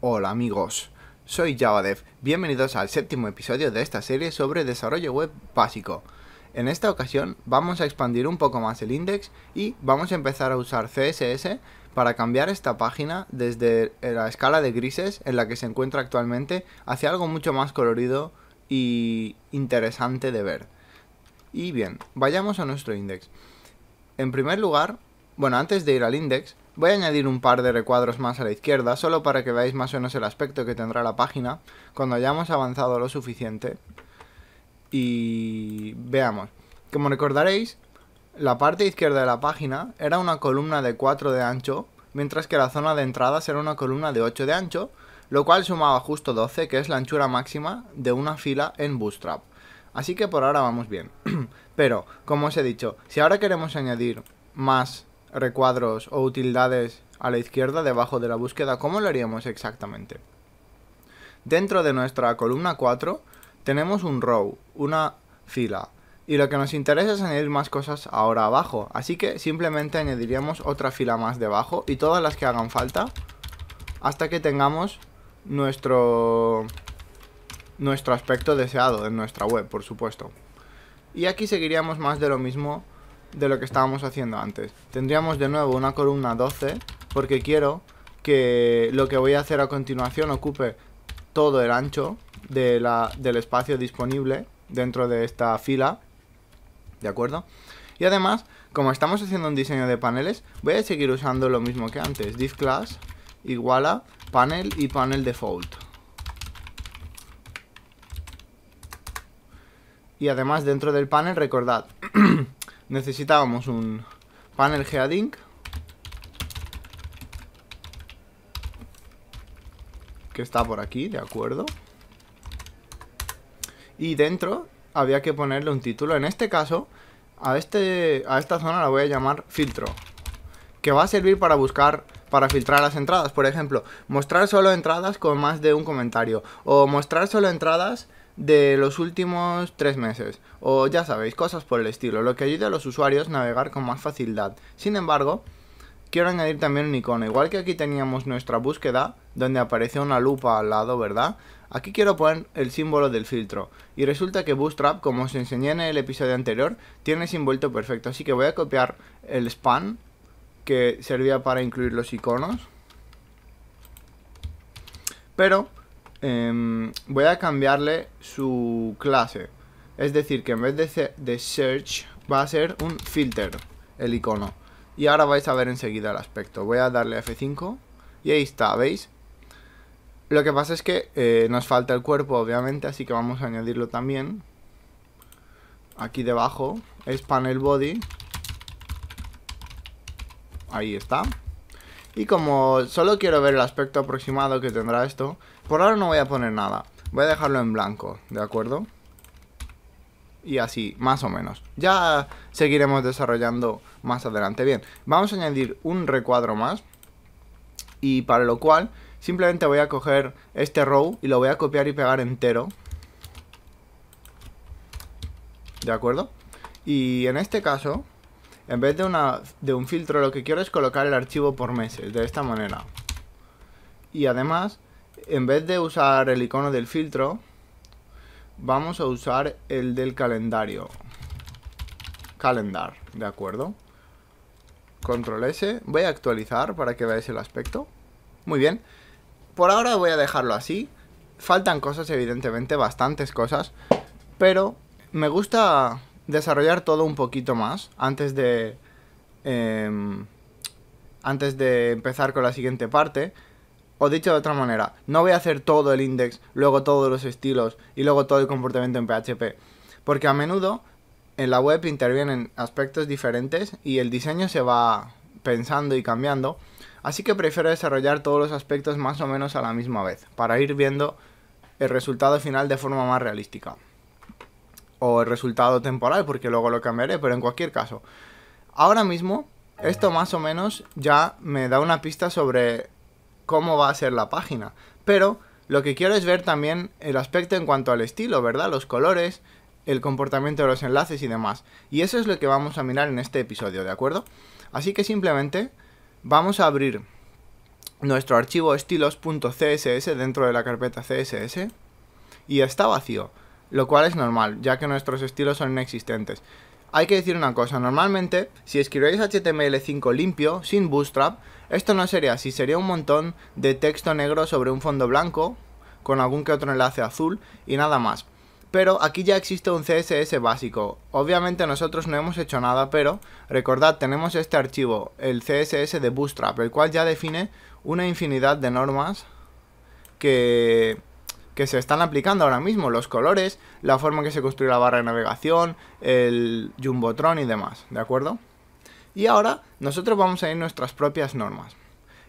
Hola amigos, soy JavaDev, bienvenidos al séptimo episodio de esta serie sobre desarrollo web básico. En esta ocasión vamos a expandir un poco más el index y vamos a empezar a usar CSS para cambiar esta página desde la escala de grises en la que se encuentra actualmente hacia algo mucho más colorido y interesante de ver. Y bien, vayamos a nuestro index. En primer lugar, bueno, antes de ir al index, Voy a añadir un par de recuadros más a la izquierda, solo para que veáis más o menos el aspecto que tendrá la página cuando hayamos avanzado lo suficiente. Y veamos. Como recordaréis, la parte izquierda de la página era una columna de 4 de ancho, mientras que la zona de entradas era una columna de 8 de ancho, lo cual sumaba justo 12, que es la anchura máxima de una fila en Bootstrap. Así que por ahora vamos bien. Pero, como os he dicho, si ahora queremos añadir más recuadros o utilidades a la izquierda debajo de la búsqueda, ¿cómo lo haríamos exactamente? Dentro de nuestra columna 4 tenemos un row, una fila, y lo que nos interesa es añadir más cosas ahora abajo, así que simplemente añadiríamos otra fila más debajo y todas las que hagan falta hasta que tengamos nuestro, nuestro aspecto deseado en nuestra web, por supuesto. Y aquí seguiríamos más de lo mismo de lo que estábamos haciendo antes. Tendríamos de nuevo una columna 12 porque quiero que lo que voy a hacer a continuación ocupe todo el ancho de la, del espacio disponible dentro de esta fila. ¿De acuerdo? Y además, como estamos haciendo un diseño de paneles, voy a seguir usando lo mismo que antes. Div class igual panel y panel default. Y además dentro del panel, recordad, necesitábamos un panel heading que está por aquí, de acuerdo y dentro había que ponerle un título en este caso a, este, a esta zona la voy a llamar filtro que va a servir para buscar para filtrar las entradas, por ejemplo, mostrar solo entradas con más de un comentario o mostrar solo entradas de los últimos tres meses, o ya sabéis, cosas por el estilo, lo que ayuda a los usuarios a navegar con más facilidad. Sin embargo, quiero añadir también un icono, igual que aquí teníamos nuestra búsqueda, donde aparece una lupa al lado, ¿verdad? Aquí quiero poner el símbolo del filtro, y resulta que Bootstrap, como os enseñé en el episodio anterior, tiene ese envuelto perfecto, así que voy a copiar el span, que servía para incluir los iconos, pero Em, voy a cambiarle su clase. Es decir, que en vez de, de search va a ser un filter, el icono. Y ahora vais a ver enseguida el aspecto. Voy a darle F5 y ahí está, ¿veis? Lo que pasa es que eh, nos falta el cuerpo, obviamente, así que vamos a añadirlo también. Aquí debajo es panel body. Ahí está. Y como solo quiero ver el aspecto aproximado que tendrá esto, por ahora no voy a poner nada. Voy a dejarlo en blanco, ¿de acuerdo? Y así, más o menos. Ya seguiremos desarrollando más adelante. Bien, vamos a añadir un recuadro más. Y para lo cual, simplemente voy a coger este row y lo voy a copiar y pegar entero. ¿De acuerdo? Y en este caso, en vez de, una, de un filtro, lo que quiero es colocar el archivo por meses, de esta manera. Y además, en vez de usar el icono del filtro, vamos a usar el del calendario. Calendar, ¿de acuerdo? Control S, voy a actualizar para que veáis el aspecto. Muy bien, por ahora voy a dejarlo así. Faltan cosas, evidentemente, bastantes cosas, pero me gusta desarrollar todo un poquito más antes de... Em, antes de empezar con la siguiente parte. O dicho de otra manera, no voy a hacer todo el index, luego todos los estilos y luego todo el comportamiento en PHP. Porque a menudo en la web intervienen aspectos diferentes y el diseño se va pensando y cambiando. Así que prefiero desarrollar todos los aspectos más o menos a la misma vez, para ir viendo el resultado final de forma más realística. O el resultado temporal, porque luego lo cambiaré, pero en cualquier caso. Ahora mismo, esto más o menos ya me da una pista sobre cómo va a ser la página. Pero lo que quiero es ver también el aspecto en cuanto al estilo, ¿verdad? Los colores, el comportamiento de los enlaces y demás. Y eso es lo que vamos a mirar en este episodio, ¿de acuerdo? Así que simplemente vamos a abrir nuestro archivo estilos.css dentro de la carpeta CSS y está vacío, lo cual es normal, ya que nuestros estilos son inexistentes. Hay que decir una cosa, normalmente si escribís HTML5 limpio, sin bootstrap, esto no sería así, sería un montón de texto negro sobre un fondo blanco, con algún que otro enlace azul y nada más. Pero aquí ya existe un CSS básico. Obviamente nosotros no hemos hecho nada, pero recordad, tenemos este archivo, el CSS de Bootstrap, el cual ya define una infinidad de normas que, que se están aplicando ahora mismo. Los colores, la forma en que se construye la barra de navegación, el jumbotron y demás, ¿de acuerdo? Y ahora nosotros vamos a ir nuestras propias normas.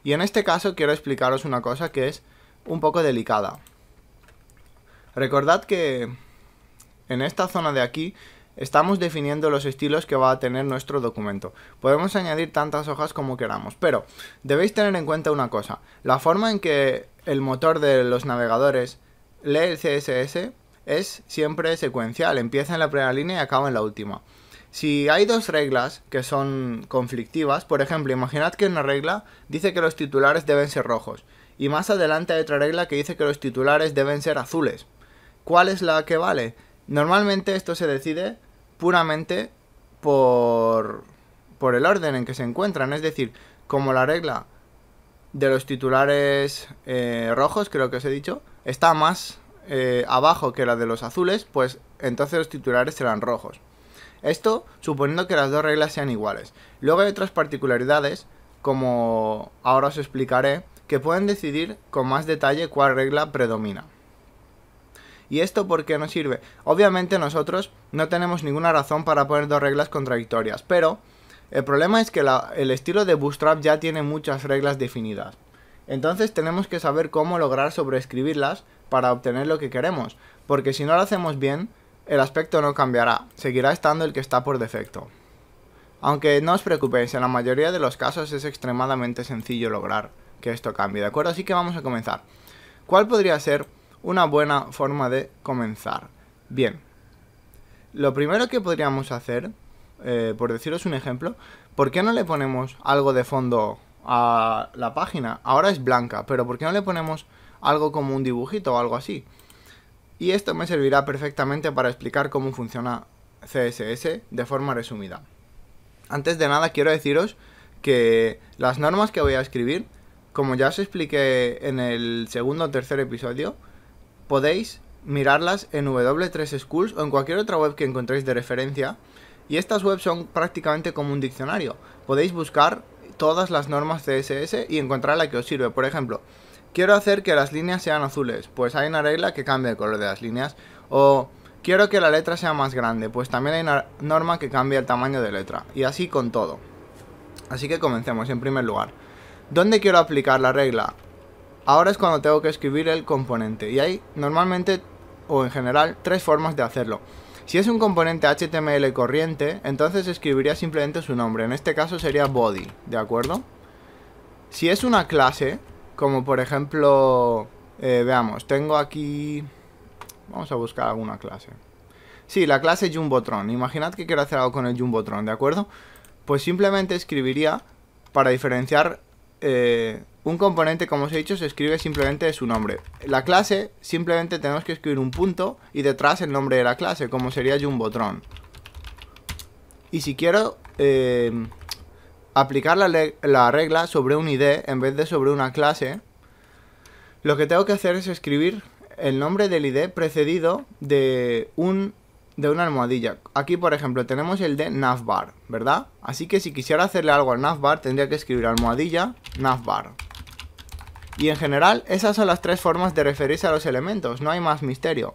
Y en este caso quiero explicaros una cosa que es un poco delicada. Recordad que en esta zona de aquí estamos definiendo los estilos que va a tener nuestro documento. Podemos añadir tantas hojas como queramos, pero debéis tener en cuenta una cosa. La forma en que el motor de los navegadores lee el CSS es siempre secuencial, empieza en la primera línea y acaba en la última. Si hay dos reglas que son conflictivas, por ejemplo, imaginad que una regla dice que los titulares deben ser rojos, y más adelante hay otra regla que dice que los titulares deben ser azules. ¿Cuál es la que vale? Normalmente esto se decide puramente por, el orden en que se encuentran, es decir, como la regla de los titulares eh, rojos, creo que os he dicho, está más eh, abajo que la de los azules, pues entonces los titulares serán rojos. Esto suponiendo que las dos reglas sean iguales. Luego hay otras particularidades, como ahora os explicaré, que pueden decidir con más detalle cuál regla predomina. ¿Y esto por qué nos sirve? Obviamente nosotros no tenemos ninguna razón para poner dos reglas contradictorias, pero el problema es que el estilo de Bootstrap ya tiene muchas reglas definidas. Entonces tenemos que saber cómo lograr sobreescribirlas para obtener lo que queremos, porque si no lo hacemos bien, el aspecto no cambiará, seguirá estando el que está por defecto. Aunque no os preocupéis, en la mayoría de los casos es extremadamente sencillo lograr que esto cambie, ¿de acuerdo? Así que vamos a comenzar. ¿Cuál podría ser una buena forma de comenzar? Bien, lo primero que podríamos hacer, eh, por deciros un ejemplo, ¿por qué no le ponemos algo de fondo a la página? Ahora es blanca, pero ¿por qué no le ponemos algo como un dibujito o algo así? y esto me servirá perfectamente para explicar cómo funciona CSS de forma resumida. Antes de nada quiero deciros que las normas que voy a escribir, como ya os expliqué en el segundo o tercer episodio, podéis mirarlas en W3Schools o en cualquier otra web que encontréis de referencia. Y estas webs son prácticamente como un diccionario. Podéis buscar todas las normas CSS y encontrar la que os sirve. Por ejemplo, Quiero hacer que las líneas sean azules, pues hay una regla que cambia el color de las líneas. O quiero que la letra sea más grande, pues también hay una norma que cambia el tamaño de letra. Y así con todo. Así que comencemos en primer lugar. ¿Dónde quiero aplicar la regla? Ahora es cuando tengo que escribir el componente. Y hay normalmente, o en general, tres formas de hacerlo. Si es un componente HTML corriente, entonces escribiría simplemente su nombre. En este caso sería body, ¿de acuerdo? Si es una clase, como por ejemplo, eh, veamos, tengo aquí... Vamos a buscar alguna clase. Sí, la clase Jumbotron. Imaginad que quiero hacer algo con el Jumbotron, ¿de acuerdo? Pues simplemente escribiría para diferenciar eh, un componente, como os he dicho, se escribe simplemente su nombre. La clase, simplemente tenemos que escribir un punto y detrás el nombre de la clase, como sería Jumbotron. Y si quiero eh, aplicar la, regla sobre un ID en vez de sobre una clase, lo que tengo que hacer es escribir el nombre del ID precedido de un de una almohadilla. Aquí, por ejemplo, tenemos el de navbar, ¿verdad? Así que si quisiera hacerle algo al navbar, tendría que escribir almohadilla navbar. Y en general, esas son las tres formas de referirse a los elementos, no hay más misterio.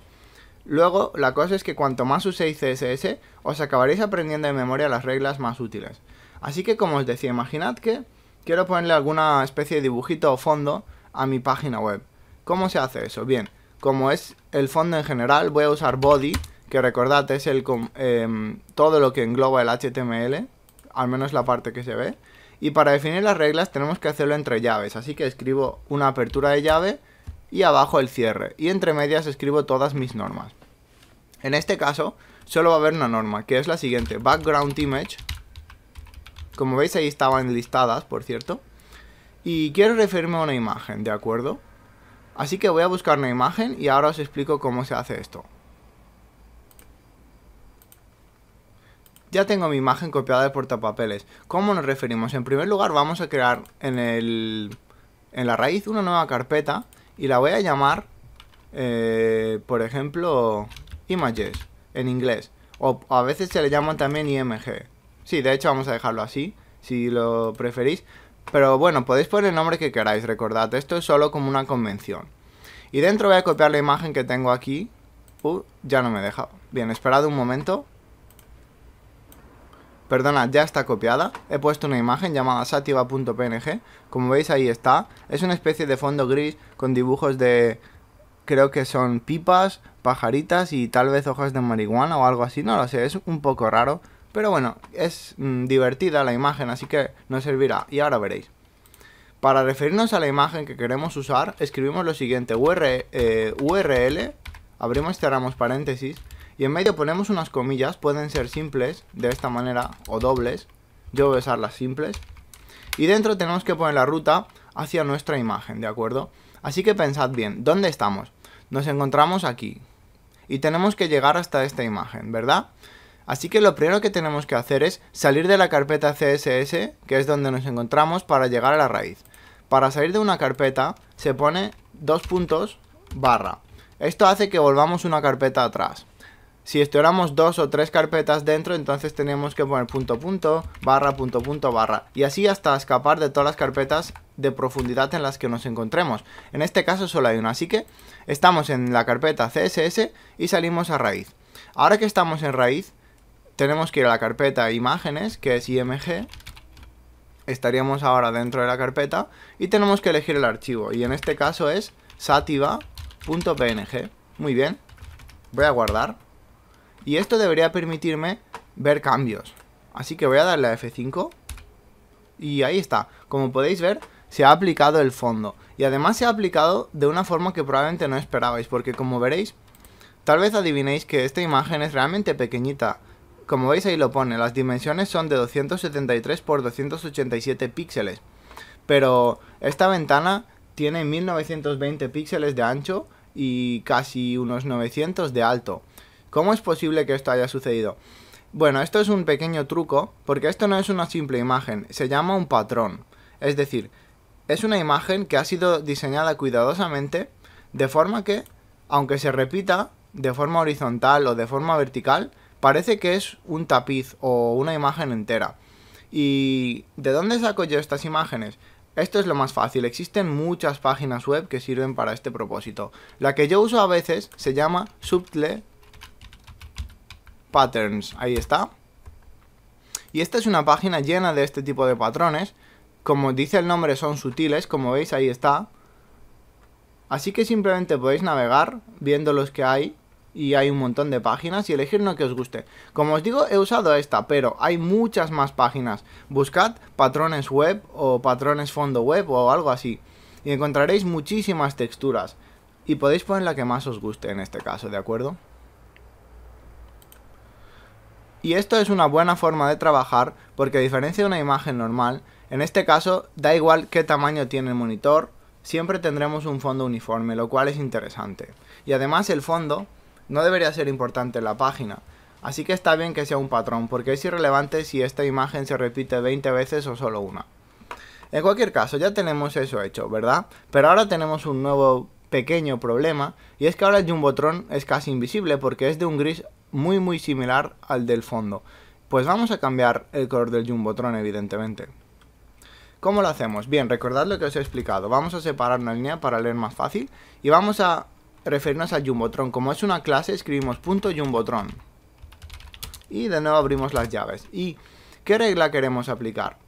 Luego, la cosa es que cuanto más uséis CSS, os acabaréis aprendiendo de memoria las reglas más útiles. Así que como os decía, imaginad que quiero ponerle alguna especie de dibujito o fondo a mi página web. ¿Cómo se hace eso? Bien, como es el fondo en general, voy a usar body, que recordad es el, em, todo lo que engloba el HTML, al menos la parte que se ve. Y para definir las reglas tenemos que hacerlo entre llaves, así que escribo una apertura de llave y abajo el cierre. Y entre medias escribo todas mis normas. En este caso, solo va a haber una norma, que es la siguiente, background image como veis ahí estaban listadas, por cierto. Y quiero referirme a una imagen, ¿de acuerdo? Así que voy a buscar una imagen y ahora os explico cómo se hace esto. Ya tengo mi imagen copiada de portapapeles. ¿Cómo nos referimos? En primer lugar vamos a crear en, el, en la raíz una nueva carpeta y la voy a llamar, eh, por ejemplo, images en inglés. O a veces se le llaman también img. Sí, de hecho vamos a dejarlo así, si lo preferís. Pero bueno, podéis poner el nombre que queráis, recordad, esto es solo como una convención. Y dentro voy a copiar la imagen que tengo aquí. Uh, ya no me deja. Bien, esperad un momento. Perdona, ya está copiada. He puesto una imagen llamada sativa.png. Como veis ahí está. Es una especie de fondo gris con dibujos de... Creo que son pipas, pajaritas y tal vez hojas de marihuana o algo así. No lo sé, es un poco raro. Pero bueno, es mm, divertida la imagen, así que nos servirá. Y ahora veréis. Para referirnos a la imagen que queremos usar, escribimos lo siguiente. URL, e, eh, URL abrimos y cerramos paréntesis. Y en medio ponemos unas comillas, pueden ser simples, de esta manera, o dobles. Yo voy a usar las simples. Y dentro tenemos que poner la ruta hacia nuestra imagen, ¿de acuerdo? Así que pensad bien, ¿dónde estamos? Nos encontramos aquí. Y tenemos que llegar hasta esta imagen, ¿verdad? Así que lo primero que tenemos que hacer es salir de la carpeta CSS, que es donde nos encontramos, para llegar a la raíz. Para salir de una carpeta se pone dos puntos barra. Esto hace que volvamos una carpeta atrás. Si estuviéramos dos o tres carpetas dentro, entonces tenemos que poner punto punto, barra, punto punto, barra. Y así hasta escapar de todas las carpetas de profundidad en las que nos encontremos. En este caso solo hay una, así que estamos en la carpeta CSS y salimos a raíz. Ahora que estamos en raíz, tenemos que ir a la carpeta imágenes, que es img. Estaríamos ahora dentro de la carpeta y tenemos que elegir el archivo. Y en este caso es sativa.png. Muy bien. Voy a guardar. Y esto debería permitirme ver cambios. Así que voy a darle a F5. Y ahí está. Como podéis ver, se ha aplicado el fondo. Y además se ha aplicado de una forma que probablemente no esperabais. Porque como veréis, tal vez adivinéis que esta imagen es realmente pequeñita. Como veis ahí lo pone, las dimensiones son de 273 x 287 píxeles. Pero esta ventana tiene 1920 píxeles de ancho y casi unos 900 de alto. ¿Cómo es posible que esto haya sucedido? Bueno, esto es un pequeño truco, porque esto no es una simple imagen, se llama un patrón. Es decir, es una imagen que ha sido diseñada cuidadosamente, de forma que, aunque se repita de forma horizontal o de forma vertical, parece que es un tapiz o una imagen entera. ¿Y de dónde saco yo estas imágenes? Esto es lo más fácil, existen muchas páginas web que sirven para este propósito. La que yo uso a veces se llama Subtle Patterns, ahí está. Y esta es una página llena de este tipo de patrones. Como dice el nombre son sutiles, como veis ahí está. Así que simplemente podéis navegar viendo los que hay y hay un montón de páginas y elegir una que os guste. Como os digo, he usado esta, pero hay muchas más páginas. Buscad patrones web o patrones fondo web o algo así y encontraréis muchísimas texturas y podéis poner la que más os guste en este caso, ¿de acuerdo? Y esto es una buena forma de trabajar porque a diferencia de una imagen normal, en este caso da igual qué tamaño tiene el monitor, siempre tendremos un fondo uniforme, lo cual es interesante. Y además el fondo no debería ser importante la página. Así que está bien que sea un patrón, porque es irrelevante si esta imagen se repite 20 veces o solo una. En cualquier caso, ya tenemos eso hecho, ¿verdad? Pero ahora tenemos un nuevo pequeño problema, y es que ahora el Jumbotron es casi invisible porque es de un gris muy muy similar al del fondo. Pues vamos a cambiar el color del Jumbotron, evidentemente. ¿Cómo lo hacemos? Bien, recordad lo que os he explicado. Vamos a separar una línea para leer más fácil y vamos a referirnos al Jumbotron. Como es una clase, escribimos punto Jumbotron. Y de nuevo abrimos las llaves. ¿Y qué regla queremos aplicar?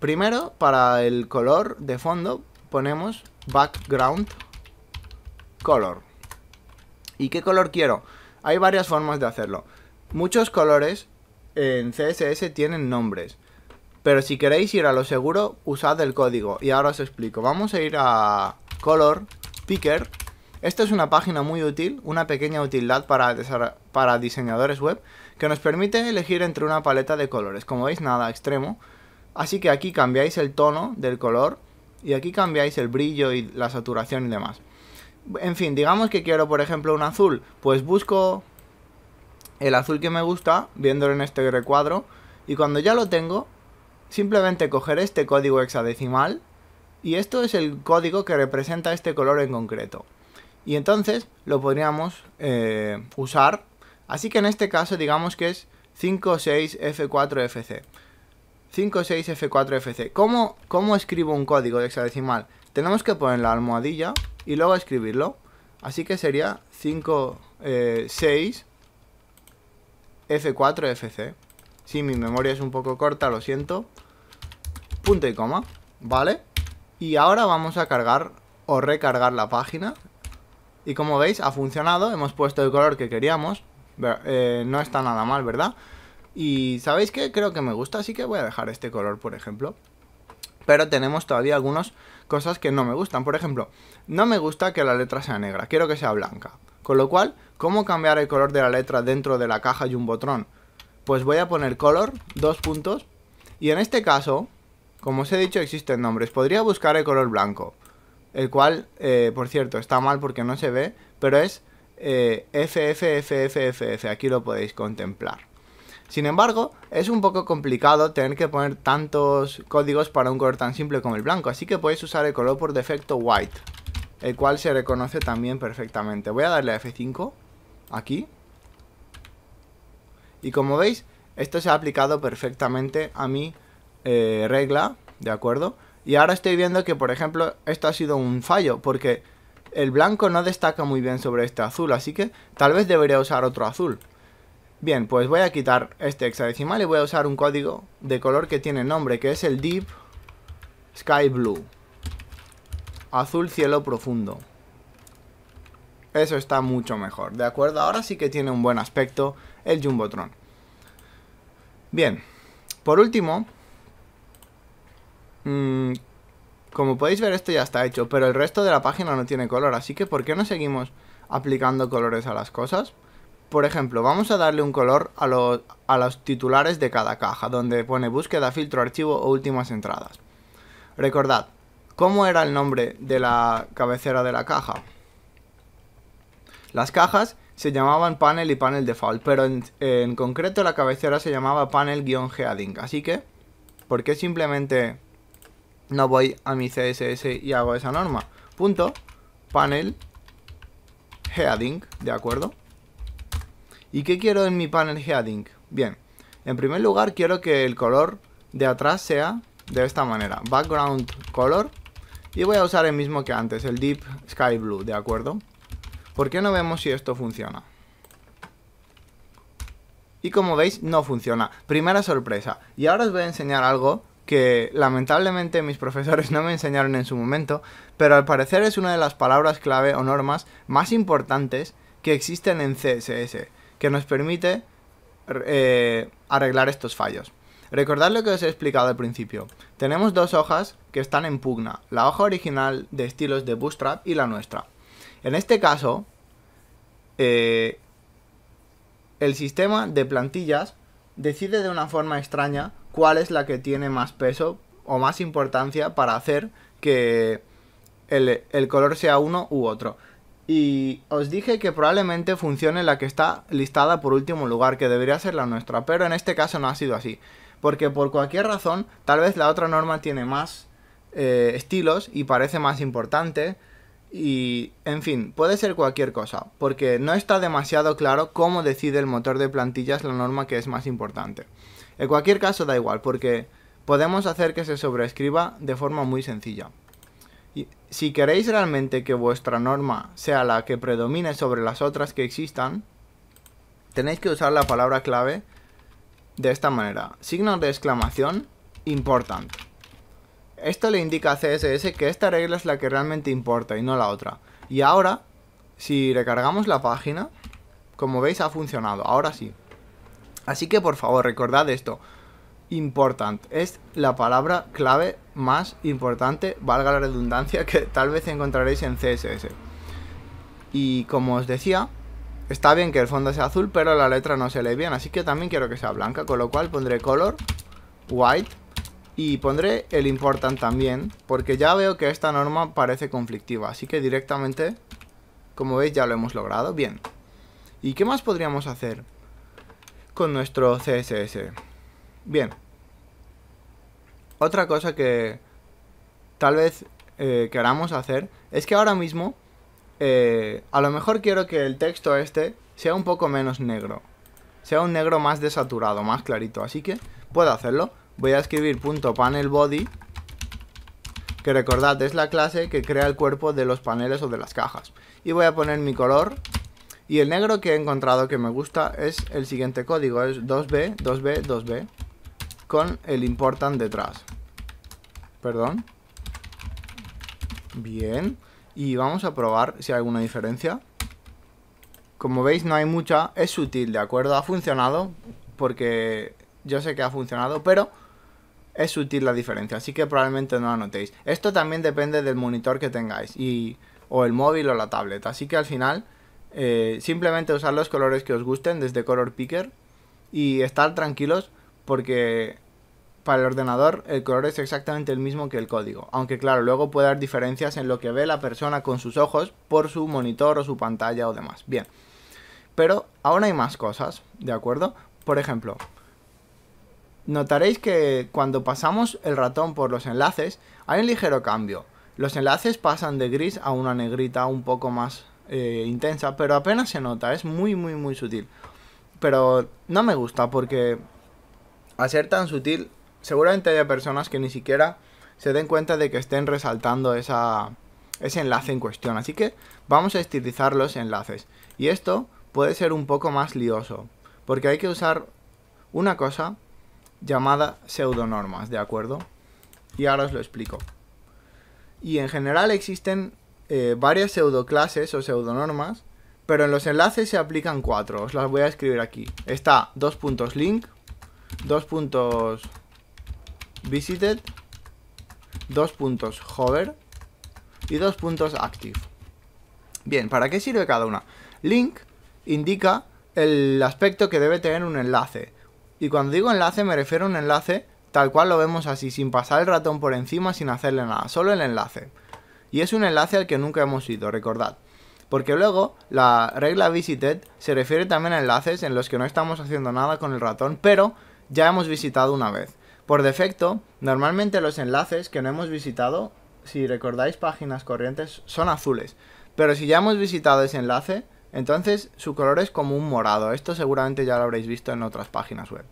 Primero, para el color de fondo, ponemos background color. ¿Y qué color quiero? Hay varias formas de hacerlo. Muchos colores en CSS tienen nombres. Pero si queréis ir a lo seguro, usad el código. Y ahora os explico. Vamos a ir a color picker esta es una página muy útil, una pequeña utilidad para, diseñadores web que nos permite elegir entre una paleta de colores. Como veis, nada extremo. Así que aquí cambiáis el tono del color y aquí cambiáis el brillo y la saturación y demás. En fin, digamos que quiero, por ejemplo, un azul. Pues busco el azul que me gusta, viéndolo en este recuadro, y cuando ya lo tengo, simplemente coger este código hexadecimal, y esto es el código que representa este color en concreto y entonces lo podríamos eh, usar. Así que en este caso digamos que es 56F4FC. 56F4FC. ¿Cómo, cómo escribo un código hexadecimal? Tenemos que poner la almohadilla y luego escribirlo. Así que sería 56 F4FC. Si mi memoria es un poco corta, lo siento. Punto y coma, ¿vale? Y ahora vamos a cargar o recargar la página y como veis, ha funcionado, hemos puesto el color que queríamos. Eh, no está nada mal, ¿verdad? Y ¿sabéis qué? Creo que me gusta, así que voy a dejar este color, por ejemplo. Pero tenemos todavía algunas cosas que no me gustan. Por ejemplo, no me gusta que la letra sea negra, quiero que sea blanca. Con lo cual, ¿cómo cambiar el color de la letra dentro de la caja y un botón? Pues voy a poner color, dos puntos. Y en este caso, como os he dicho, existen nombres. Podría buscar el color blanco el cual, eh, por cierto, está mal porque no se ve, pero es eh, FFFFFF, aquí lo podéis contemplar. Sin embargo, es un poco complicado tener que poner tantos códigos para un color tan simple como el blanco, así que podéis usar el color por defecto white, el cual se reconoce también perfectamente. Voy a darle a F5, aquí, y como veis, esto se ha aplicado perfectamente a mi eh, regla, ¿de acuerdo? Y ahora estoy viendo que, por ejemplo, esto ha sido un fallo, porque el blanco no destaca muy bien sobre este azul, así que tal vez debería usar otro azul. Bien, pues voy a quitar este hexadecimal y voy a usar un código de color que tiene nombre, que es el Deep Sky Blue. Azul cielo profundo. Eso está mucho mejor, ¿de acuerdo? Ahora sí que tiene un buen aspecto el Jumbotron. Bien, por último, Mm, como podéis ver esto ya está hecho, pero el resto de la página no tiene color, así que ¿por qué no seguimos aplicando colores a las cosas? Por ejemplo, vamos a darle un color a los, titulares de cada caja, donde pone búsqueda, filtro, archivo o últimas entradas. Recordad, ¿cómo era el nombre de la cabecera de la caja? Las cajas se llamaban panel y panel default, pero en, concreto la cabecera se llamaba panel-heading, así que, ¿por qué simplemente no voy a mi CSS y hago esa norma. Punto, panel, heading, ¿de acuerdo? ¿Y qué quiero en mi panel heading? Bien, en primer lugar quiero que el color de atrás sea de esta manera, background color, y voy a usar el mismo que antes, el deep sky blue, ¿de acuerdo? ¿Por qué no vemos si esto funciona? Y como veis, no funciona. Primera sorpresa. Y ahora os voy a enseñar algo que lamentablemente mis profesores no me enseñaron en su momento, pero al parecer es una de las palabras clave o normas más importantes que existen en CSS, que nos permite eh, arreglar estos fallos. Recordad lo que os he explicado al principio. Tenemos dos hojas que están en pugna, la hoja original de estilos de Bootstrap y la nuestra. En este caso, eh, el sistema de plantillas decide de una forma extraña cuál es la que tiene más peso o más importancia para hacer que el, color sea uno u otro. Y os dije que probablemente funcione la que está listada por último lugar, que debería ser la nuestra, pero en este caso no ha sido así. Porque por cualquier razón, tal vez la otra norma tiene más eh, estilos y parece más importante. Y, en fin, puede ser cualquier cosa, porque no está demasiado claro cómo decide el motor de plantillas la norma que es más importante. En cualquier caso da igual, porque podemos hacer que se sobreescriba de forma muy sencilla. Y si queréis realmente que vuestra norma sea la que predomine sobre las otras que existan, tenéis que usar la palabra clave de esta manera. Signo de exclamación, important. Esto le indica a CSS que esta regla es la que realmente importa y no la otra. Y ahora, si recargamos la página, como veis ha funcionado, ahora sí. Así que por favor, recordad esto. Important es la palabra clave más importante, valga la redundancia, que tal vez encontraréis en CSS. Y como os decía, está bien que el fondo sea azul, pero la letra no se lee bien, así que también quiero que sea blanca, con lo cual pondré color, white, y pondré el important también, porque ya veo que esta norma parece conflictiva, así que directamente, como veis, ya lo hemos logrado. Bien. ¿Y qué más podríamos hacer? con nuestro CSS. Bien. Otra cosa que tal vez eh, queramos hacer es que ahora mismo eh, a lo mejor quiero que el texto este sea un poco menos negro. Sea un negro más desaturado, más clarito. Así que puedo hacerlo. Voy a escribir punto .panel body que recordad es la clase que crea el cuerpo de los paneles o de las cajas. Y voy a poner mi color y el negro que he encontrado que me gusta es el siguiente código, es 2B, 2B, 2B, con el importan detrás. Perdón. Bien. Y vamos a probar si hay alguna diferencia. Como veis no hay mucha, es sutil, ¿de acuerdo? Ha funcionado, porque yo sé que ha funcionado, pero es sutil la diferencia, así que probablemente no la notéis. Esto también depende del monitor que tengáis, y, o el móvil o la tableta, así que al final eh, simplemente usar los colores que os gusten desde Color Picker y estar tranquilos porque para el ordenador el color es exactamente el mismo que el código, aunque claro, luego puede haber diferencias en lo que ve la persona con sus ojos por su monitor o su pantalla o demás. Bien, pero aún hay más cosas, ¿de acuerdo? Por ejemplo, notaréis que cuando pasamos el ratón por los enlaces hay un ligero cambio. Los enlaces pasan de gris a una negrita un poco más eh, intensa, pero apenas se nota, es muy, muy, muy sutil. Pero no me gusta porque al ser tan sutil, seguramente haya personas que ni siquiera se den cuenta de que estén resaltando esa, ese enlace en cuestión. Así que vamos a estilizar los enlaces. Y esto puede ser un poco más lioso, porque hay que usar una cosa llamada pseudonormas, ¿de acuerdo? Y ahora os lo explico. Y en general existen varias eh, varias pseudoclases o pseudonormas, pero en los enlaces se aplican cuatro. Os las voy a escribir aquí. Está dos puntos link, dos puntos visited, dos puntos hover y dos puntos active. Bien, ¿para qué sirve cada una? Link indica el aspecto que debe tener un enlace. Y cuando digo enlace me refiero a un enlace tal cual lo vemos así, sin pasar el ratón por encima, sin hacerle nada, solo el enlace y es un enlace al que nunca hemos ido, recordad. Porque luego la regla visited se refiere también a enlaces en los que no estamos haciendo nada con el ratón, pero ya hemos visitado una vez. Por defecto, normalmente los enlaces que no hemos visitado, si recordáis páginas corrientes, son azules. Pero si ya hemos visitado ese enlace, entonces su color es como un morado. Esto seguramente ya lo habréis visto en otras páginas web.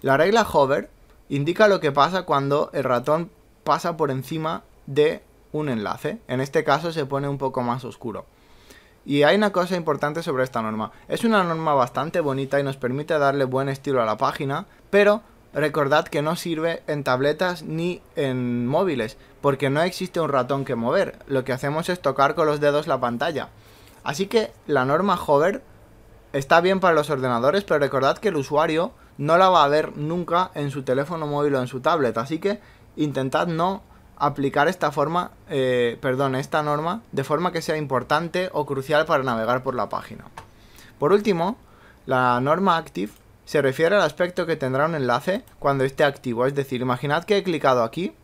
La regla hover indica lo que pasa cuando el ratón pasa por encima de un enlace. En este caso se pone un poco más oscuro. Y hay una cosa importante sobre esta norma. Es una norma bastante bonita y nos permite darle buen estilo a la página, pero recordad que no sirve en tabletas ni en móviles, porque no existe un ratón que mover. Lo que hacemos es tocar con los dedos la pantalla. Así que la norma hover está bien para los ordenadores, pero recordad que el usuario no la va a ver nunca en su teléfono móvil o en su tablet. Así que intentad no aplicar esta forma, eh, perdón, esta norma de forma que sea importante o crucial para navegar por la página. Por último, la norma active se refiere al aspecto que tendrá un enlace cuando esté activo, es decir, imaginad que he clicado aquí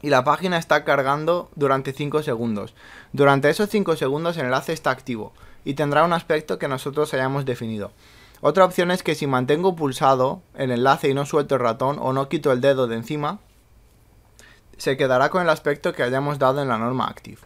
y la página está cargando durante 5 segundos. Durante esos 5 segundos el enlace está activo y tendrá un aspecto que nosotros hayamos definido. Otra opción es que si mantengo pulsado el enlace y no suelto el ratón o no quito el dedo de encima, se quedará con el aspecto que hayamos dado en la norma active.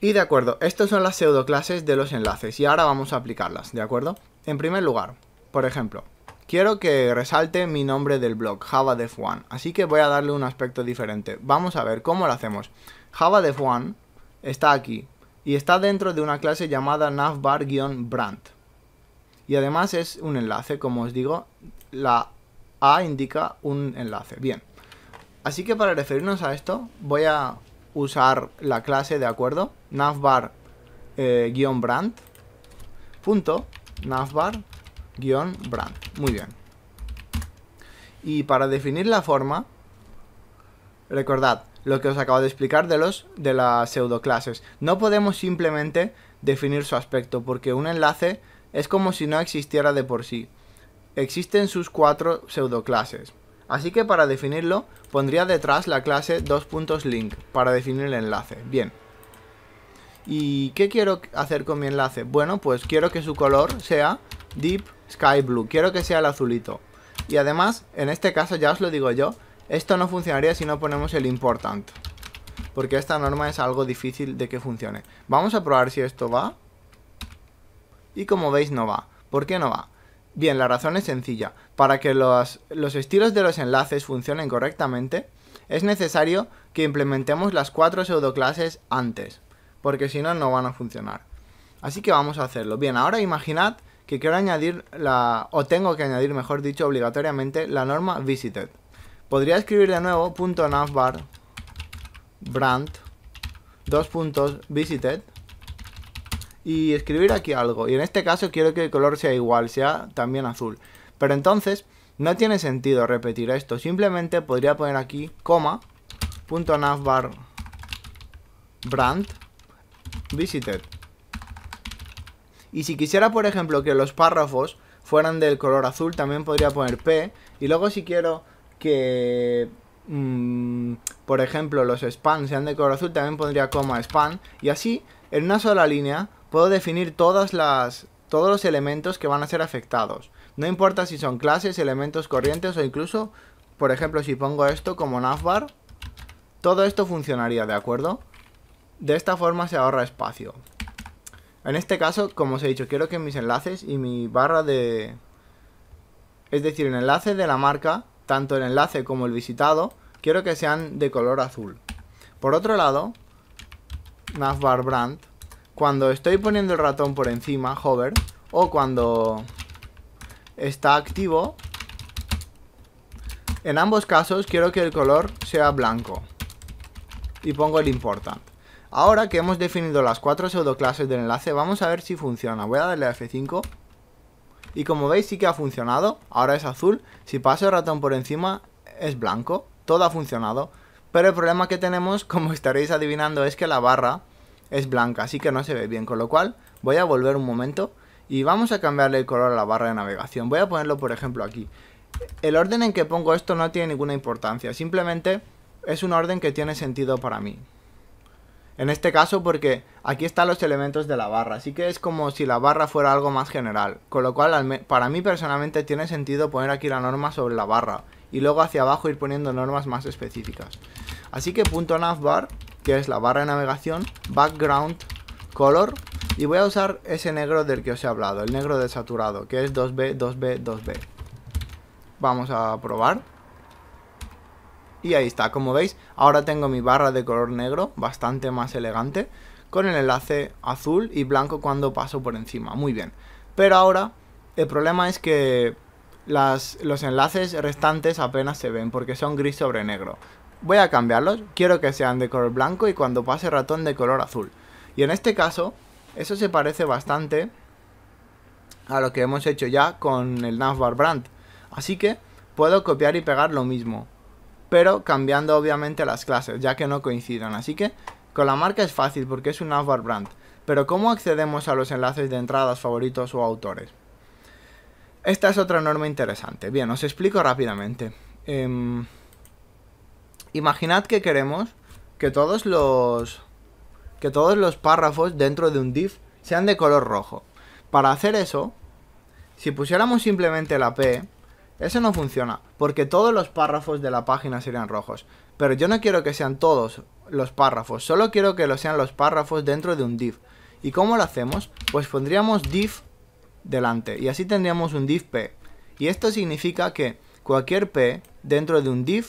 Y de acuerdo, estas son las pseudo clases de los enlaces y ahora vamos a aplicarlas, ¿de acuerdo? En primer lugar, por ejemplo, quiero que resalte mi nombre del blog, javadef 1 así que voy a darle un aspecto diferente. Vamos a ver cómo lo hacemos. javadef 1 está aquí y está dentro de una clase llamada navbar-brand. Y además es un enlace, como os digo, la A indica un enlace. Bien. Así que para referirnos a esto, voy a usar la clase de acuerdo navbar eh, brand punto navbar brand muy bien y para definir la forma recordad lo que os acabo de explicar de los de las pseudoclases no podemos simplemente definir su aspecto porque un enlace es como si no existiera de por sí existen sus cuatro pseudoclases Así que para definirlo, pondría detrás la clase dos puntos link para definir el enlace. Bien. ¿Y qué quiero hacer con mi enlace? Bueno, pues quiero que su color sea Deep Sky Blue. Quiero que sea el azulito. Y además, en este caso, ya os lo digo yo, esto no funcionaría si no ponemos el important. Porque esta norma es algo difícil de que funcione. Vamos a probar si esto va. Y como veis no va. ¿Por qué no va? Bien, la razón es sencilla. Para que los, estilos de los enlaces funcionen correctamente, es necesario que implementemos las cuatro pseudoclases antes, porque si no, no van a funcionar. Así que vamos a hacerlo. Bien, ahora imaginad que quiero añadir la, o tengo que añadir, mejor dicho, obligatoriamente, la norma visited. Podría escribir de nuevo navbar brand dos puntos visited y escribir aquí algo. Y en este caso quiero que el color sea igual, sea también azul. Pero entonces no tiene sentido repetir esto. Simplemente podría poner aquí coma, punto navbar brand visited. Y si quisiera, por ejemplo, que los párrafos fueran del color azul, también podría poner P. Y luego si quiero que, mm, por ejemplo, los spans sean de color azul, también pondría coma span. Y así, en una sola línea, puedo definir todas las, todos los elementos que van a ser afectados. No importa si son clases, elementos corrientes o incluso, por ejemplo, si pongo esto como navbar, todo esto funcionaría, ¿de acuerdo? De esta forma se ahorra espacio. En este caso, como os he dicho, quiero que mis enlaces y mi barra de... Es decir, el enlace de la marca, tanto el enlace como el visitado, quiero que sean de color azul. Por otro lado, navbar brand, cuando estoy poniendo el ratón por encima, hover, o cuando está activo, en ambos casos quiero que el color sea blanco. Y pongo el important. Ahora que hemos definido las cuatro pseudo clases del enlace, vamos a ver si funciona. Voy a darle a F5. Y como veis sí que ha funcionado. Ahora es azul. Si paso el ratón por encima, es blanco. Todo ha funcionado. Pero el problema que tenemos, como estaréis adivinando, es que la barra es blanca, así que no se ve bien, con lo cual voy a volver un momento y vamos a cambiarle el color a la barra de navegación. Voy a ponerlo, por ejemplo, aquí. El orden en que pongo esto no tiene ninguna importancia, simplemente es un orden que tiene sentido para mí. En este caso porque aquí están los elementos de la barra, así que es como si la barra fuera algo más general, con lo cual para mí personalmente tiene sentido poner aquí la norma sobre la barra y luego hacia abajo ir poniendo normas más específicas. Así que punto navbar que es la barra de navegación, background, color, y voy a usar ese negro del que os he hablado, el negro desaturado, que es 2B, 2B, 2B. Vamos a probar. Y ahí está, como veis, ahora tengo mi barra de color negro, bastante más elegante, con el enlace azul y blanco cuando paso por encima, muy bien. Pero ahora, el problema es que los enlaces restantes apenas se ven porque son gris sobre negro. Voy a cambiarlos, quiero que sean de color blanco y cuando pase ratón de color azul. Y en este caso, eso se parece bastante a lo que hemos hecho ya con el navbar brand. Así que puedo copiar y pegar lo mismo, pero cambiando obviamente las clases, ya que no coincidan. Así que con la marca es fácil porque es un navbar brand. Pero ¿cómo accedemos a los enlaces de entradas, favoritos o autores? Esta es otra norma interesante. Bien, os explico rápidamente. Em, imaginad que queremos que todos los que todos los párrafos dentro de un div sean de color rojo. Para hacer eso, si pusiéramos simplemente la P, eso no funciona, porque todos los párrafos de la página serían rojos. Pero yo no quiero que sean todos los párrafos, solo quiero que lo sean los párrafos dentro de un div. ¿Y cómo lo hacemos? Pues pondríamos div delante, y así tendríamos un div P. Y esto significa que cualquier P dentro de un div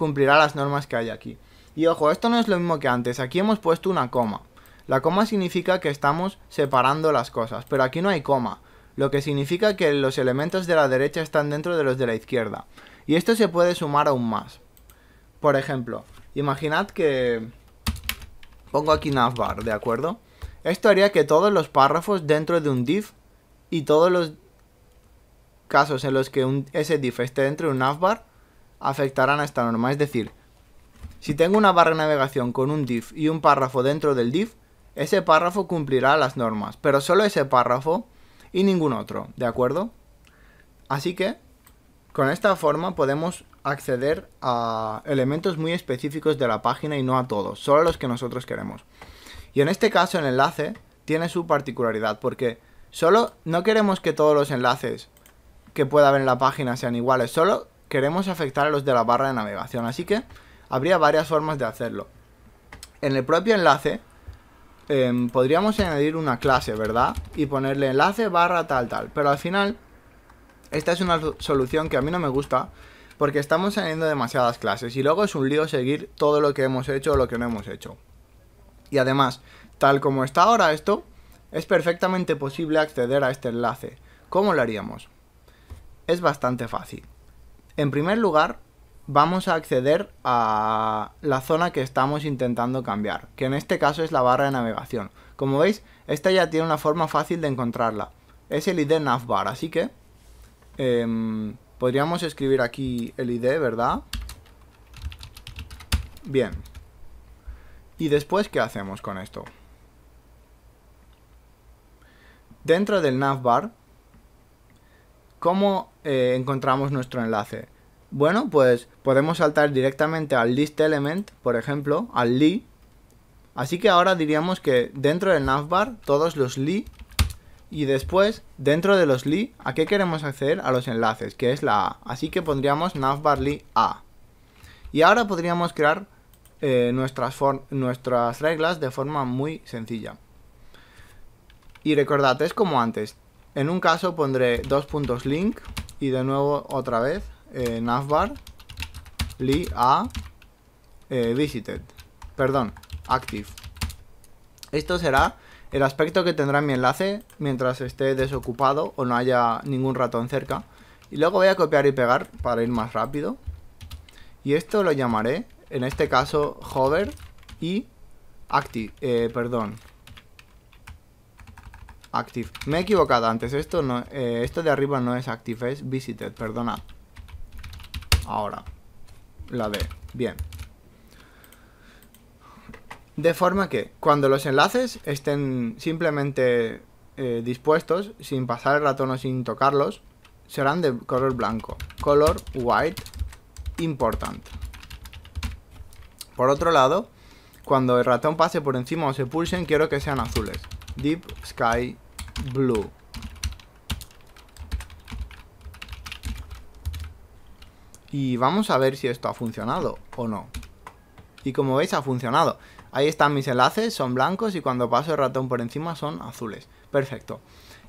cumplirá las normas que hay aquí. Y ojo, esto no es lo mismo que antes, aquí hemos puesto una coma. La coma significa que estamos separando las cosas, pero aquí no hay coma, lo que significa que los elementos de la derecha están dentro de los de la izquierda. Y esto se puede sumar aún más. Por ejemplo, imaginad que pongo aquí navbar, ¿de acuerdo? Esto haría que todos los párrafos dentro de un div y todos los casos en los que ese div esté dentro de un navbar afectarán a esta norma. Es decir, si tengo una barra de navegación con un div y un párrafo dentro del div, ese párrafo cumplirá las normas, pero solo ese párrafo y ningún otro, ¿de acuerdo? Así que, con esta forma podemos acceder a elementos muy específicos de la página y no a todos, solo los que nosotros queremos. Y en este caso el enlace tiene su particularidad, porque solo no queremos que todos los enlaces que pueda haber en la página sean iguales, solo queremos afectar a los de la barra de navegación, así que habría varias formas de hacerlo. En el propio enlace em, podríamos añadir una clase, ¿verdad? Y ponerle enlace barra tal tal, pero al final esta es una solución que a mí no me gusta porque estamos añadiendo demasiadas clases y luego es un lío seguir todo lo que hemos hecho o lo que no hemos hecho. Y además, tal como está ahora esto, es perfectamente posible acceder a este enlace. ¿Cómo lo haríamos? Es bastante fácil. En primer lugar, vamos a acceder a la zona que estamos intentando cambiar, que en este caso es la barra de navegación. Como veis, esta ya tiene una forma fácil de encontrarla. Es el ID navbar, así que em, podríamos escribir aquí el ID, ¿verdad? Bien. ¿Y después qué hacemos con esto? Dentro del navbar ¿Cómo eh, encontramos nuestro enlace? Bueno, pues podemos saltar directamente al list element, por ejemplo, al li. Así que ahora diríamos que dentro del navbar todos los li y después dentro de los li a qué queremos acceder a los enlaces, que es la A. Así que pondríamos navbar li A. Y ahora podríamos crear eh, nuestras, nuestras reglas de forma muy sencilla. Y recordad, es como antes, en un caso pondré dos puntos link y de nuevo otra vez eh, navbar li a eh, visited. Perdón, active. Esto será el aspecto que tendrá mi enlace mientras esté desocupado o no haya ningún ratón cerca. Y luego voy a copiar y pegar para ir más rápido. Y esto lo llamaré, en este caso, hover y active, eh, perdón, Active. Me he equivocado antes. Esto, no, eh, esto de arriba no es active, es visited. Perdona. Ahora. La D. Bien. De forma que cuando los enlaces estén simplemente eh, dispuestos, sin pasar el ratón o sin tocarlos, serán de color blanco. Color white important. Por otro lado, cuando el ratón pase por encima o se pulsen, quiero que sean azules. Deep Sky Blue. Y vamos a ver si esto ha funcionado o no. Y como veis ha funcionado. Ahí están mis enlaces, son blancos y cuando paso el ratón por encima son azules. Perfecto.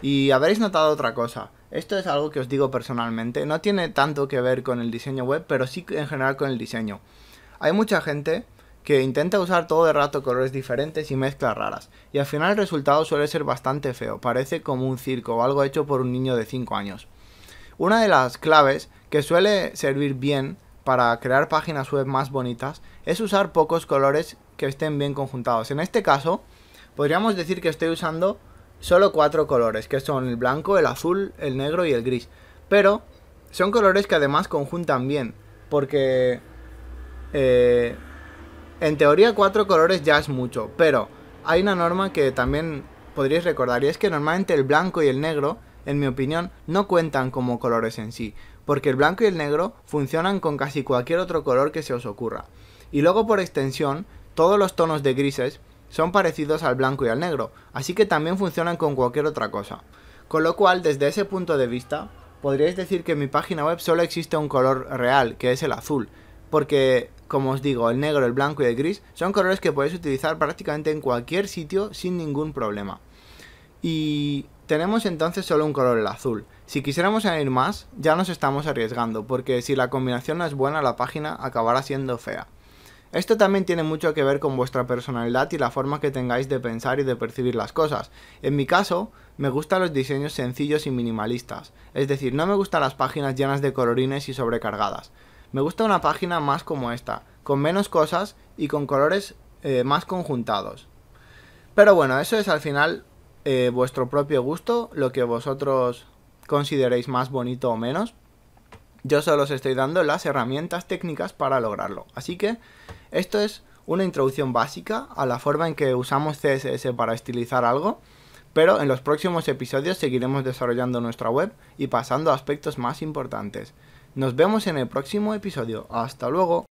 Y habréis notado otra cosa. Esto es algo que os digo personalmente. No tiene tanto que ver con el diseño web, pero sí en general con el diseño. Hay mucha gente que intenta usar todo el rato colores diferentes y mezclas raras, y al final el resultado suele ser bastante feo, parece como un circo o algo hecho por un niño de 5 años. Una de las claves que suele servir bien para crear páginas web más bonitas es usar pocos colores que estén bien conjuntados. En este caso, podríamos decir que estoy usando solo cuatro colores, que son el blanco, el azul, el negro y el gris. Pero son colores que además conjuntan bien, porque eh, en teoría cuatro colores ya es mucho, pero hay una norma que también podríais recordar y es que normalmente el blanco y el negro, en mi opinión, no cuentan como colores en sí, porque el blanco y el negro funcionan con casi cualquier otro color que se os ocurra. Y luego por extensión, todos los tonos de grises son parecidos al blanco y al negro, así que también funcionan con cualquier otra cosa. Con lo cual, desde ese punto de vista, podríais decir que en mi página web solo existe un color real, que es el azul, porque como os digo, el negro, el blanco y el gris son colores que podéis utilizar prácticamente en cualquier sitio sin ningún problema. Y tenemos entonces solo un color, el azul. Si quisiéramos añadir más, ya nos estamos arriesgando, porque si la combinación no es buena, la página acabará siendo fea. Esto también tiene mucho que ver con vuestra personalidad y la forma que tengáis de pensar y de percibir las cosas. En mi caso, me gustan los diseños sencillos y minimalistas, es decir, no me gustan las páginas llenas de colorines y sobrecargadas. Me gusta una página más como esta, con menos cosas y con colores eh, más conjuntados. Pero bueno, eso es al final eh, vuestro propio gusto, lo que vosotros consideréis más bonito o menos. Yo solo os estoy dando las herramientas técnicas para lograrlo. Así que esto es una introducción básica a la forma en que usamos CSS para estilizar algo, pero en los próximos episodios seguiremos desarrollando nuestra web y pasando a aspectos más importantes. Nos vemos en el próximo episodio. Hasta luego.